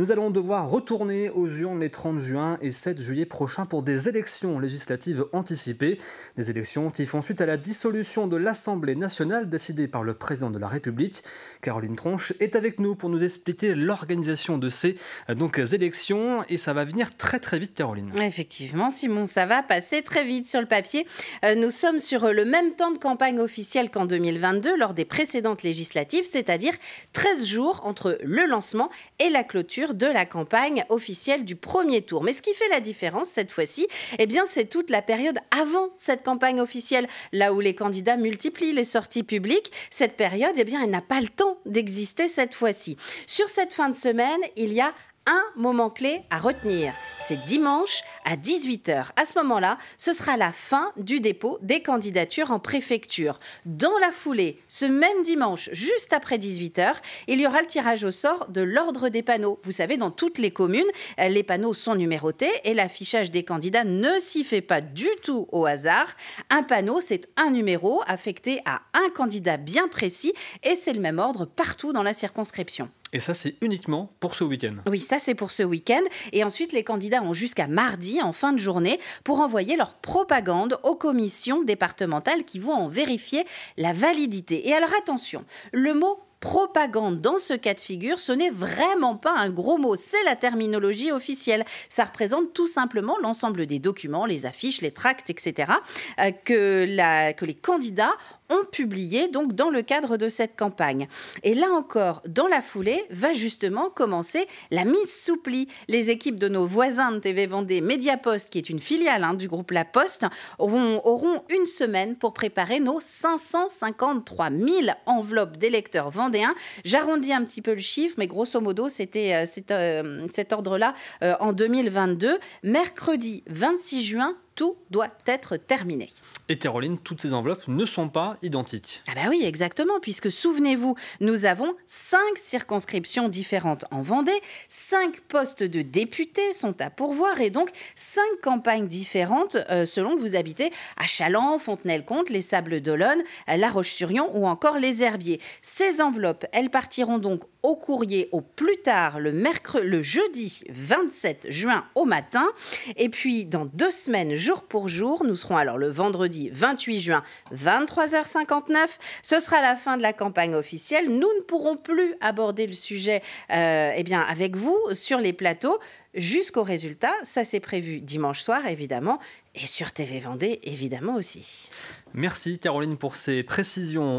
Nous allons devoir retourner aux urnes les 30 juin et 7 juillet prochains pour des élections législatives anticipées, des élections qui font suite à la dissolution de l'Assemblée nationale décidée par le président de la République. Caroline Tronche est avec nous pour nous expliquer l'organisation de ces euh, donc, élections et ça va venir très très vite Caroline. Effectivement Simon, ça va passer très vite sur le papier. Euh, nous sommes sur euh, le même temps de campagne officielle qu'en 2022 lors des précédentes législatives, c'est-à-dire 13 jours entre le lancement et la clôture de la campagne officielle du premier tour. Mais ce qui fait la différence cette fois-ci, eh bien, c'est toute la période avant cette campagne officielle, là où les candidats multiplient les sorties publiques. Cette période, eh bien, elle n'a pas le temps d'exister cette fois-ci. Sur cette fin de semaine, il y a un moment clé à retenir. C'est dimanche à 18h. À ce moment-là, ce sera la fin du dépôt des candidatures en préfecture. Dans la foulée, ce même dimanche, juste après 18h, il y aura le tirage au sort de l'ordre des panneaux. Vous savez, dans toutes les communes, les panneaux sont numérotés et l'affichage des candidats ne s'y fait pas du tout au hasard. Un panneau, c'est un numéro affecté à un candidat bien précis et c'est le même ordre partout dans la circonscription. Et ça, c'est uniquement pour ce week-end. Oui, ça, c'est pour ce week-end. Et ensuite, les candidats ont jusqu'à mardi, en fin de journée, pour envoyer leur propagande aux commissions départementales qui vont en vérifier la validité. Et alors, attention, le mot propagande dans ce cas de figure, ce n'est vraiment pas un gros mot, c'est la terminologie officielle. Ça représente tout simplement l'ensemble des documents, les affiches, les tracts, etc., euh, que, les candidats ont publiés donc dans le cadre de cette campagne. Et là encore, dans la foulée, va justement commencer la mise sous pli. Les équipes de nos voisins de TV Vendée, Mediapost, qui est une filiale hein, du groupe La Poste, auront, une semaine pour préparer nos 553 000 enveloppes d'électeurs vendus J'arrondis un petit peu le chiffre, mais grosso modo, c'était euh, euh, cet ordre-là euh, en 2022. Mercredi 26 juin, tout doit être terminé. Et Caroline, toutes ces enveloppes ne sont pas identiques. Ah bah oui, exactement, puisque souvenez-vous, nous avons cinq circonscriptions différentes en Vendée, cinq postes de députés sont à pourvoir et donc cinq campagnes différentes euh, selon que vous habitez à Chaland, fontenelle comte les Sables d'Olonne, La Roche-sur-Yon ou encore les Herbiers. Ces enveloppes, elles partiront donc au courrier au plus tard le mercredi, le jeudi 27 juin au matin, et puis dans deux semaines, jour pour jour. Nous serons alors le vendredi 28 juin, 23h59. Ce sera la fin de la campagne officielle. Nous ne pourrons plus aborder le sujet euh, eh bien, avec vous sur les plateaux jusqu'au résultat. Ça, c'est prévu dimanche soir, évidemment, et sur TV Vendée, évidemment aussi. Merci Caroline pour ces précisions.